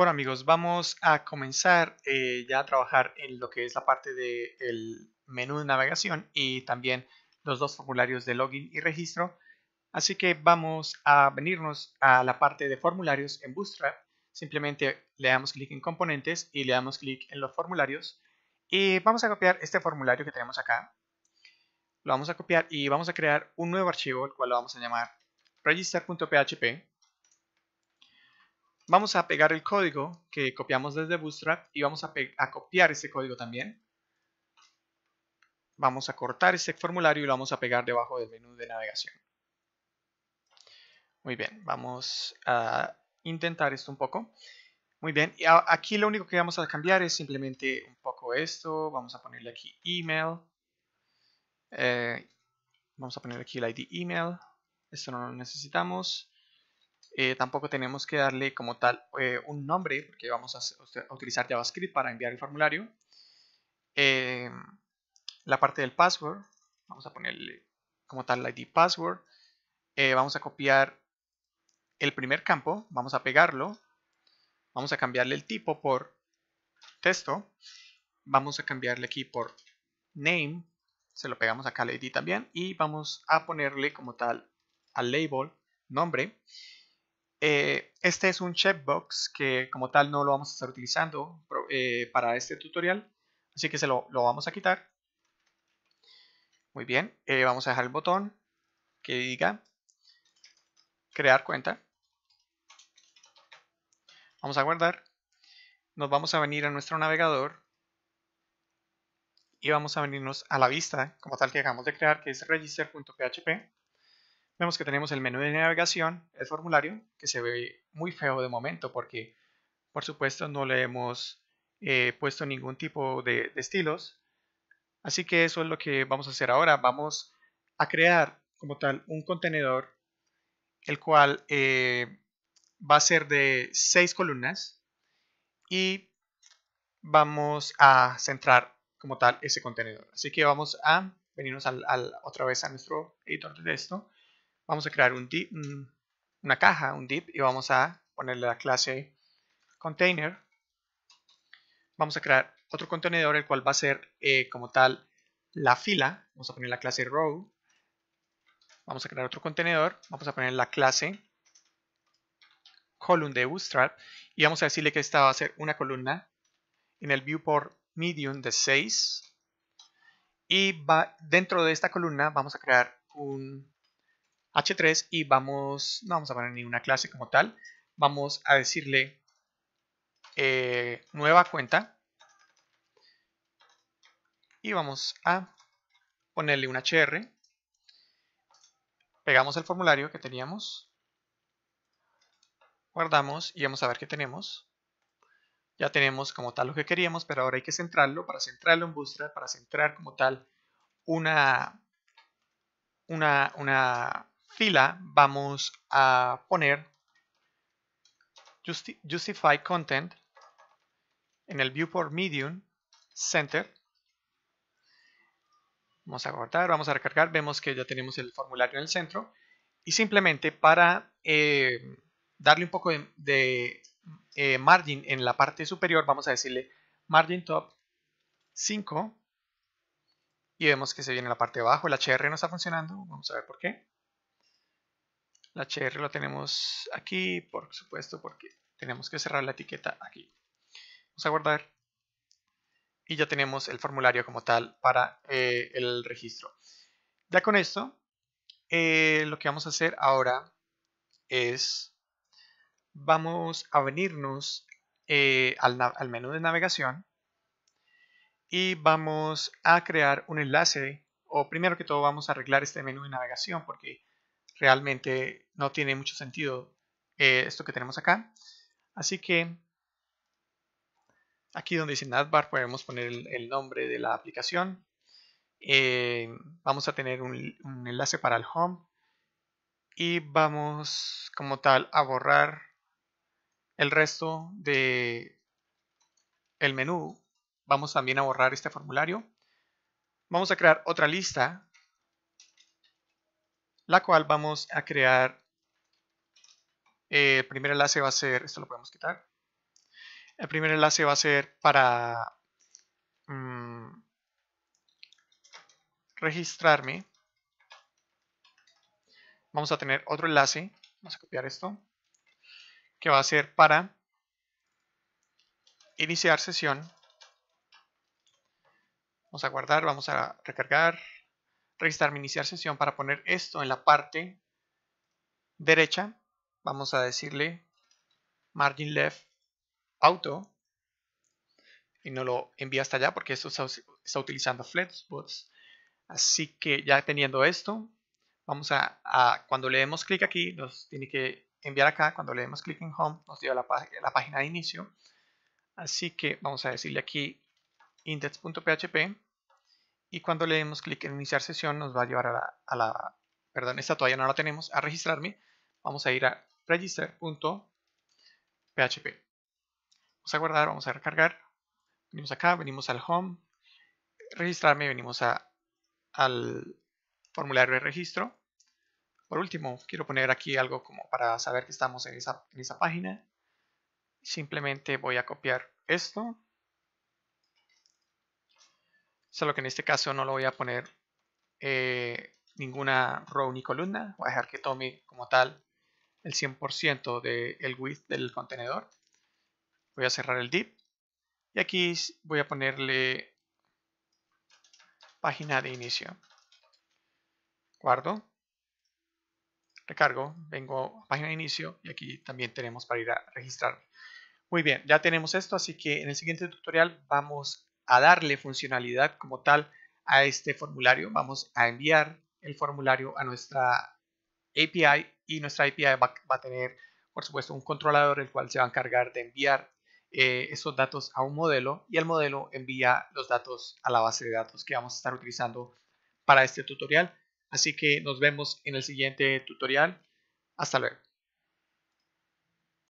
Bueno amigos, vamos a comenzar eh, ya a trabajar en lo que es la parte del menú de navegación y también los dos formularios de login y registro. Así que vamos a venirnos a la parte de formularios en Bootstrap. Simplemente le damos clic en componentes y le damos clic en los formularios. Y vamos a copiar este formulario que tenemos acá. Lo vamos a copiar y vamos a crear un nuevo archivo, el cual lo vamos a llamar register.php Vamos a pegar el código que copiamos desde Bootstrap y vamos a, copiar ese código también. Vamos a cortar este formulario y lo vamos a pegar debajo del menú de navegación. Muy bien, vamos a intentar esto un poco. Muy bien, y aquí lo único que vamos a cambiar es simplemente un poco esto. Vamos a ponerle aquí email. Eh, vamos a poner aquí el ID email. Esto no lo necesitamos. Eh, tampoco tenemos que darle como tal eh, un nombre porque vamos a, utilizar JavaScript para enviar el formulario. Eh, la parte del password, vamos a ponerle como tal ID password. vamos a copiar el primer campo, vamos a pegarlo. Vamos a cambiarle el tipo por texto. Vamos a cambiarle aquí por name. Se lo pegamos acá la ID también. Y vamos a ponerle como tal al label nombre. Eh, este es un checkbox que como tal no lo vamos a estar utilizando eh, para este tutorial, así que se lo, vamos a quitar. Muy bien, eh, vamos a dejar el botón que diga crear cuenta. Vamos a guardar. Nos vamos a venir a nuestro navegador y vamos a venirnos a la vista como tal que acabamos de crear que es register.php vemos que tenemos el menú de navegación, el formulario, que se ve muy feo de momento porque, por supuesto, no le hemos eh, puesto ningún tipo de, estilos. Así que eso es lo que vamos a hacer ahora. Vamos a crear como tal un contenedor, el cual eh, va a ser de seis columnas y vamos a centrar como tal ese contenedor. Así que vamos a venirnos al, otra vez a nuestro editor de texto vamos a crear un una caja, un div, y vamos a ponerle la clase container. Vamos a crear otro contenedor, el cual va a ser eh, como tal la fila. Vamos a poner la clase row. Vamos a crear otro contenedor. Vamos a poner la clase column de Bootstrap. Y vamos a decirle que esta va a ser una columna en el viewport medium de 6. Y va, dentro de esta columna vamos a crear un h3 y vamos, no vamos a poner una clase como tal, vamos a decirle eh, nueva cuenta y vamos a ponerle un hr, pegamos el formulario que teníamos, guardamos y vamos a ver qué tenemos. Ya tenemos como tal lo que queríamos, pero ahora hay que centrarlo, para centrarlo en Bootstrap, para centrar como tal una, una, una fila vamos a poner Justify Content en el Viewport Medium Center. Vamos a cortar vamos a recargar, vemos que ya tenemos el formulario en el centro y simplemente para eh, darle un poco de, eh, margin en la parte superior vamos a decirle margin top 5 y vemos que se viene la parte de abajo, el HR no está funcionando, vamos a ver por qué. HR lo tenemos aquí, por supuesto, porque tenemos que cerrar la etiqueta aquí. Vamos a guardar. Y ya tenemos el formulario como tal para eh, el registro. Ya con esto, eh, lo que vamos a hacer ahora es, vamos a venirnos eh, al menú de navegación y vamos a crear un enlace o primero que todo vamos a arreglar este menú de navegación porque realmente no tiene mucho sentido eh, esto que tenemos acá. Así que aquí donde dice navbar podemos poner el, nombre de la aplicación. Eh, vamos a tener un, enlace para el home y vamos como tal a borrar el resto de el menú vamos también a borrar este formulario vamos a crear otra lista la cual vamos a crear. Eh, el primer enlace va a ser, esto lo podemos quitar. El primer enlace va a ser para mm, registrarme. Vamos a tener otro enlace, vamos a copiar esto, que va a ser para iniciar sesión. Vamos a guardar, vamos a recargar, mi iniciar sesión para poner esto en la parte derecha. Vamos a decirle margin left auto y no lo envía hasta allá porque esto está, utilizando Flexbox. Así que ya teniendo esto, vamos a, cuando le demos clic aquí, nos tiene que enviar acá. Cuando le demos clic en Home, nos lleva a la página de inicio. Así que vamos a decirle aquí index.php y cuando le demos clic en iniciar sesión nos va a llevar a la, perdón, esta todavía no la tenemos, a registrarme. Vamos a ir a register.php. Vamos a guardar, vamos a recargar. Venimos acá, venimos al home, registrarme, venimos a, al formulario de registro. Por último, quiero poner aquí algo como para saber que estamos en en esa página. Simplemente voy a copiar esto Solo que en este caso no lo voy a poner eh, ninguna row ni columna. Voy a dejar que tome como tal el 100% del el width del contenedor. Voy a cerrar el div. Y aquí voy a ponerle página de inicio. Guardo. Recargo. Vengo a página de inicio. Y aquí también tenemos para ir a registrar. Muy bien, ya tenemos esto. Así que en el siguiente tutorial vamos a darle funcionalidad como tal a este formulario, vamos a enviar el formulario a nuestra API y nuestra API va, a tener, por supuesto, un controlador el cual se va a encargar de enviar eh, esos datos a un modelo y el modelo envía los datos a la base de datos que vamos a estar utilizando para este tutorial. Así que nos vemos en el siguiente tutorial. Hasta luego.